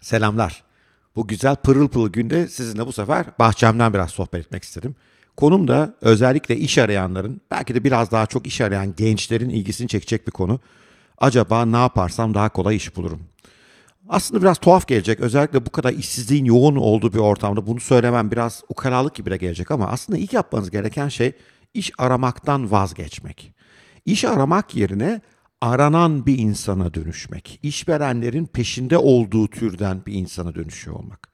Selamlar. Bu güzel pırıl pırıl günde sizinle bu sefer bahçemden biraz sohbet etmek istedim. Konum da özellikle iş arayanların, belki de biraz daha çok iş arayan gençlerin ilgisini çekecek bir konu. Acaba ne yaparsam daha kolay iş bulurum? Aslında biraz tuhaf gelecek. Özellikle bu kadar işsizliğin yoğun olduğu bir ortamda bunu söylemem biraz ukalalık gibi de gelecek ama aslında ilk yapmanız gereken şey iş aramaktan vazgeçmek. İş aramak yerine aranan bir insana dönüşmek, işverenlerin peşinde olduğu türden bir insana dönüşüyor olmak.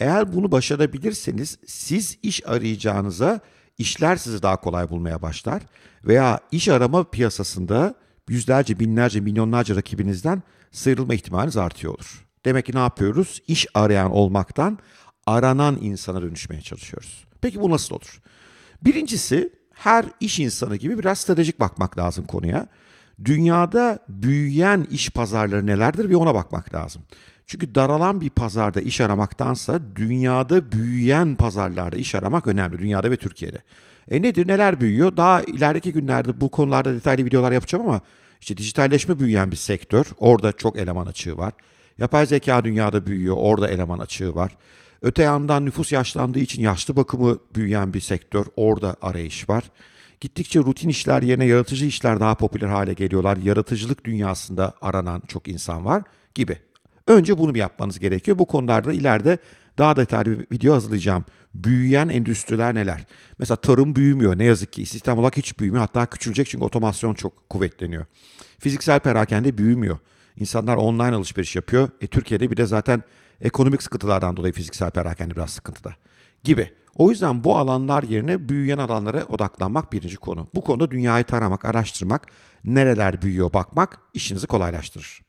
Eğer bunu başarabilirseniz siz iş arayacağınıza işler sizi daha kolay bulmaya başlar veya iş arama piyasasında yüzlerce, binlerce, milyonlarca rakibinizden sıyrılma ihtimaliniz artıyor olur. Demek ki ne yapıyoruz? İş arayan olmaktan aranan insana dönüşmeye çalışıyoruz. Peki bu nasıl olur? Birincisi her iş insanı gibi biraz stratejik bakmak lazım konuya. Dünyada büyüyen iş pazarları nelerdir bir ona bakmak lazım. Çünkü daralan bir pazarda iş aramaktansa dünyada büyüyen pazarlarda iş aramak önemli. Dünyada ve Türkiye'de. E nedir neler büyüyor? Daha ilerideki günlerde bu konularda detaylı videolar yapacağım ama işte dijitalleşme büyüyen bir sektör. Orada çok eleman açığı var. Yapay zeka dünyada büyüyor. Orada eleman açığı var. Öte yandan nüfus yaşlandığı için yaşlı bakımı büyüyen bir sektör. Orada arayış var. Gittikçe rutin işler yerine yaratıcı işler daha popüler hale geliyorlar. Yaratıcılık dünyasında aranan çok insan var gibi. Önce bunu bir yapmanız gerekiyor. Bu konularda ileride daha detaylı bir video hazırlayacağım. Büyüyen endüstriler neler? Mesela tarım büyümüyor ne yazık ki. İstihdam olarak hiç büyümüyor. Hatta küçülecek çünkü otomasyon çok kuvvetleniyor. Fiziksel perakende büyümüyor. İnsanlar online alışveriş yapıyor. E, Türkiye'de bir de zaten ekonomik sıkıntılardan dolayı fiziksel perakende biraz sıkıntıda gibi. O yüzden bu alanlar yerine büyüyen alanlara odaklanmak birinci konu. Bu konuda dünyayı taramak, araştırmak, nereler büyüyor bakmak işinizi kolaylaştırır.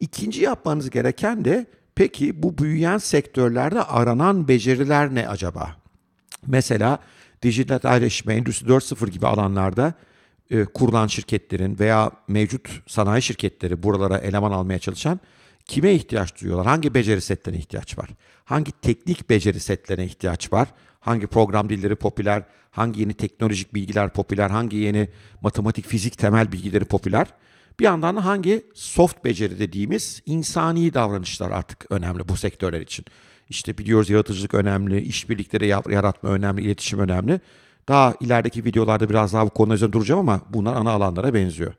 İkinci yapmanız gereken de peki bu büyüyen sektörlerde aranan beceriler ne acaba? Mesela dijitalleşme, endüstri 4.0 gibi alanlarda e, kurulan şirketlerin veya mevcut sanayi şirketleri buralara eleman almaya çalışan Kime ihtiyaç duyuyorlar? Hangi beceri setlerine ihtiyaç var? Hangi teknik beceri setlerine ihtiyaç var? Hangi program dilleri popüler? Hangi yeni teknolojik bilgiler popüler? Hangi yeni matematik, fizik temel bilgileri popüler? Bir yandan da hangi soft beceri dediğimiz insani davranışlar artık önemli bu sektörler için. İşte biliyoruz yaratıcılık önemli, işbirlikleri yaratma önemli, iletişim önemli. Daha ilerideki videolarda biraz daha bu konuda üzerine duracağım ama bunlar ana alanlara benziyor.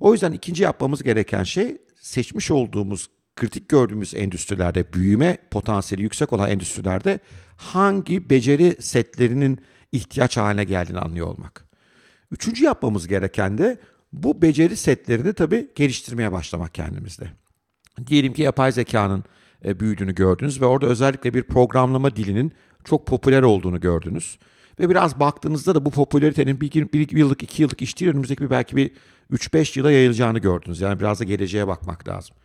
O yüzden ikinci yapmamız gereken şey seçmiş olduğumuz kritik gördüğümüz endüstrilerde, büyüme potansiyeli yüksek olan endüstrilerde hangi beceri setlerinin ihtiyaç haline geldiğini anlıyor olmak. Üçüncü yapmamız gereken de bu beceri setlerini tabii geliştirmeye başlamak kendimizde. Diyelim ki yapay zekanın e, büyüdüğünü gördünüz ve orada özellikle bir programlama dilinin çok popüler olduğunu gördünüz. Ve biraz baktığınızda da bu popülaritenin bir, bir yıllık, iki yıllık iş değil, önümüzdeki bir belki bir 3-5 yıla yayılacağını gördünüz. Yani biraz da geleceğe bakmak lazım.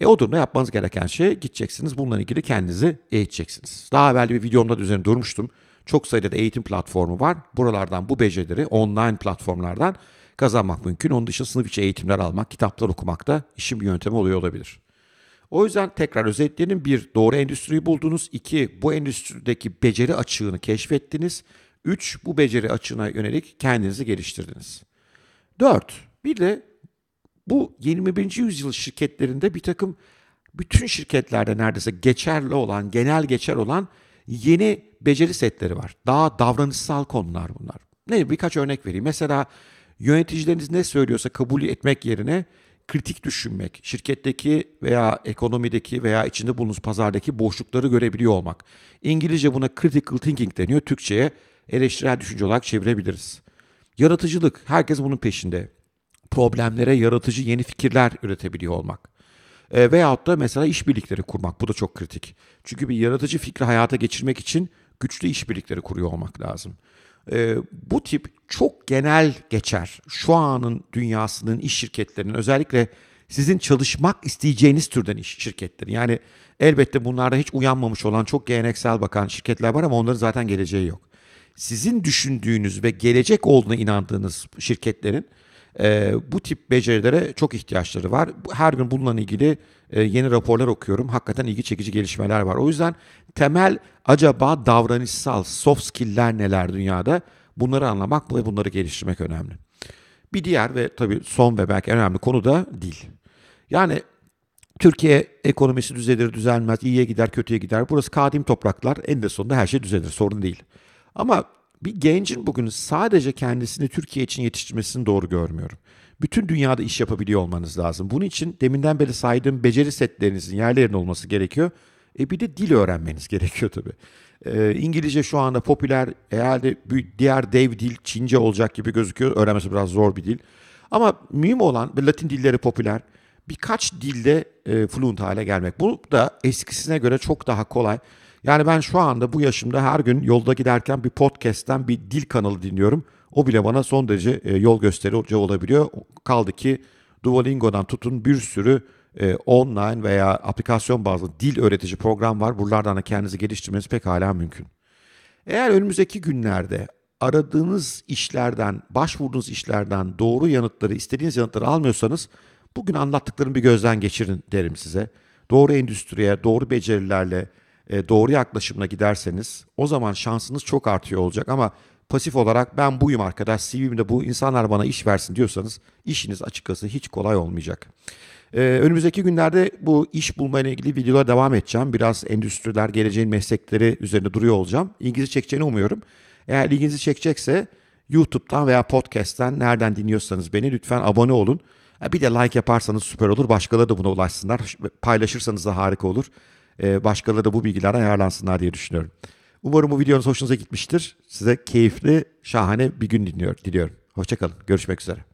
E o durumda yapmanız gereken şey gideceksiniz. Bununla ilgili kendinizi eğiteceksiniz. Daha evvel bir videomda üzerine durmuştum. Çok sayıda da eğitim platformu var. Buralardan bu becerileri online platformlardan kazanmak mümkün. Onun dışında sınıf içi eğitimler almak, kitaplar okumak da işin bir yöntemi oluyor olabilir. O yüzden tekrar özetleyelim. Bir, doğru endüstriyi buldunuz. iki bu endüstrideki beceri açığını keşfettiniz. Üç, bu beceri açığına yönelik kendinizi geliştirdiniz. Dört, bir de bu 21. yüzyıl şirketlerinde bir takım bütün şirketlerde neredeyse geçerli olan, genel geçer olan yeni beceri setleri var. Daha davranışsal konular bunlar. Ne birkaç örnek vereyim. Mesela yöneticileriniz ne söylüyorsa kabul etmek yerine kritik düşünmek, şirketteki veya ekonomideki veya içinde bulunduğunuz pazardaki boşlukları görebiliyor olmak. İngilizce buna critical thinking deniyor. Türkçeye eleştirel düşünce olarak çevirebiliriz. Yaratıcılık, herkes bunun peşinde problemlere yaratıcı yeni fikirler üretebiliyor olmak. E, veyahut da mesela işbirlikleri kurmak. Bu da çok kritik. Çünkü bir yaratıcı fikri hayata geçirmek için güçlü işbirlikleri kuruyor olmak lazım. E, bu tip çok genel geçer. Şu anın dünyasının, iş şirketlerinin özellikle sizin çalışmak isteyeceğiniz türden iş şirketleri. Yani elbette bunlarda hiç uyanmamış olan çok geleneksel bakan şirketler var ama onların zaten geleceği yok. Sizin düşündüğünüz ve gelecek olduğuna inandığınız şirketlerin e, bu tip becerilere çok ihtiyaçları var. Her gün bununla ilgili e, yeni raporlar okuyorum. Hakikaten ilgi çekici gelişmeler var. O yüzden temel acaba davranışsal soft skill'ler neler dünyada? Bunları anlamak ve bunları geliştirmek önemli. Bir diğer ve tabii son ve belki en önemli konu da dil. Yani Türkiye ekonomisi düzelir düzelmez, iyiye gider kötüye gider. Burası kadim topraklar en de sonunda her şey düzelir sorun değil. Ama bir gencin bugün sadece kendisini Türkiye için yetiştirmesini doğru görmüyorum. Bütün dünyada iş yapabiliyor olmanız lazım. Bunun için deminden beri saydığım beceri setlerinizin yerlerinde olması gerekiyor. E bir de dil öğrenmeniz gerekiyor tabii. E, İngilizce şu anda popüler, herhalde diğer dev dil Çince olacak gibi gözüküyor. Öğrenmesi biraz zor bir dil. Ama mühim olan Latin dilleri popüler. Birkaç dilde e, fluent hale gelmek. Bu da eskisine göre çok daha kolay. Yani ben şu anda bu yaşımda her gün yolda giderken bir podcast'ten bir dil kanalı dinliyorum. O bile bana son derece e, yol gösterici olabiliyor. Kaldı ki Duolingo'dan tutun bir sürü e, online veya aplikasyon bazlı dil öğretici program var. Buralardan da kendinizi geliştirmeniz pek hala mümkün. Eğer önümüzdeki günlerde aradığınız işlerden, başvurduğunuz işlerden doğru yanıtları, istediğiniz yanıtları almıyorsanız bugün anlattıklarımı bir gözden geçirin derim size. Doğru endüstriye, doğru becerilerle, e, doğru yaklaşımla giderseniz o zaman şansınız çok artıyor olacak ama pasif olarak ben buyum arkadaş CV'mde bu insanlar bana iş versin diyorsanız işiniz açıkçası hiç kolay olmayacak. Ee, önümüzdeki günlerde bu iş bulma ile ilgili videolara devam edeceğim. Biraz endüstriler, geleceğin meslekleri üzerine duruyor olacağım. İlginizi çekeceğini umuyorum. Eğer ilginizi çekecekse YouTube'dan veya podcast'ten nereden dinliyorsanız beni lütfen abone olun. E, bir de like yaparsanız süper olur. Başkaları da buna ulaşsınlar. Paylaşırsanız da harika olur. Ee, başkaları da bu bilgilerden yararlansınlar diye düşünüyorum. Umarım bu videonun hoşunuza gitmiştir. Size keyifli, şahane bir gün diliyorum. Hoşçakalın. Görüşmek üzere.